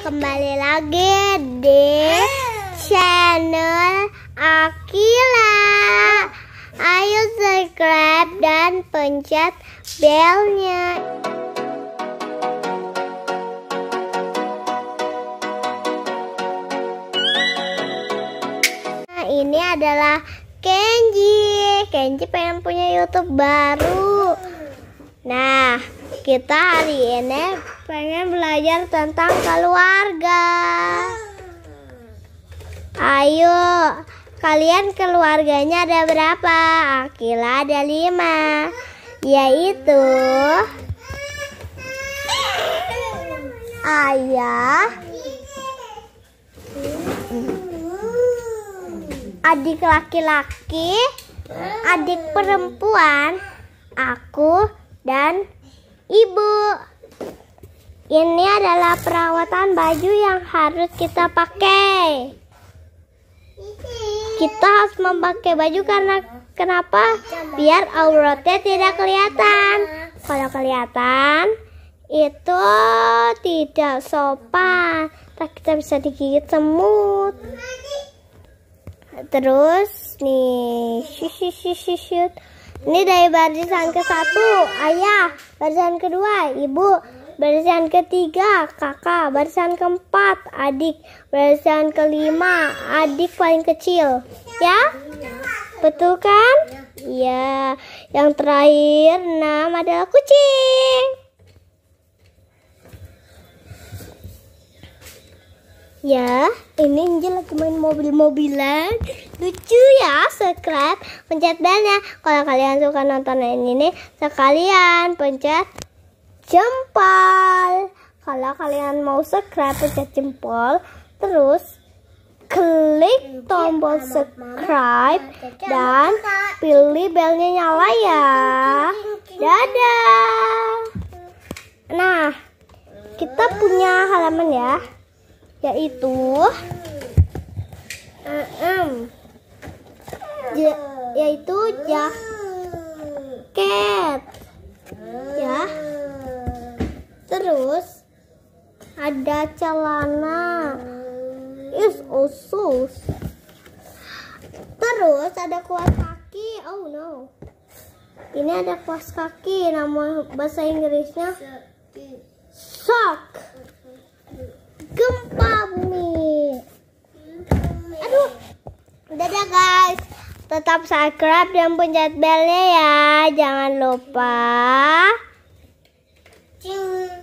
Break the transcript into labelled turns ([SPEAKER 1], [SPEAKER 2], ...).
[SPEAKER 1] kembali lagi di channel Akila. Ayo subscribe dan pencet belnya. Nah, ini adalah Kenji. Kenji pengen punya YouTube baru. Nah, kita hari ini pengen belajar tentang keluarga. Ayo, kalian keluarganya ada berapa? Akila ada lima, yaitu ayah, adik laki-laki, adik perempuan, aku, dan Ibu, ini adalah perawatan baju yang harus kita pakai. Kita harus memakai baju karena kenapa? Biar auratnya tidak kelihatan. Kalau kelihatan, itu tidak sopan. Tak kita bisa digigit semut. Terus nih, shoot, shoot, shoot, shoot. Ini dari barisan ke satu, ayah. Barisan kedua, ibu. Barisan ketiga, kakak. Barisan keempat, adik. Barisan kelima, adik paling kecil. Ya? Betul kan? Iya. Yang terakhir, enam adalah kucing. Ya, ini Inji lagi main mobil-mobilan. Lucu ya, subscribe, pencet belnya. Kalau kalian suka nonton ini, sekalian pencet jempol. Kalau kalian mau subscribe, pencet jempol. Terus klik tombol subscribe dan pilih belnya nyala ya. Dadah. Nah, kita punya halaman ya yaitu ja, yaitu jaket ya. ya terus ada celana is usus oh, terus ada kuas kaki oh no ini ada kuas kaki nama bahasa Inggrisnya sock gempa bumi. Aduh, dadah guys. Tetap subscribe dan pencet belnya ya. Jangan lupa. Cing.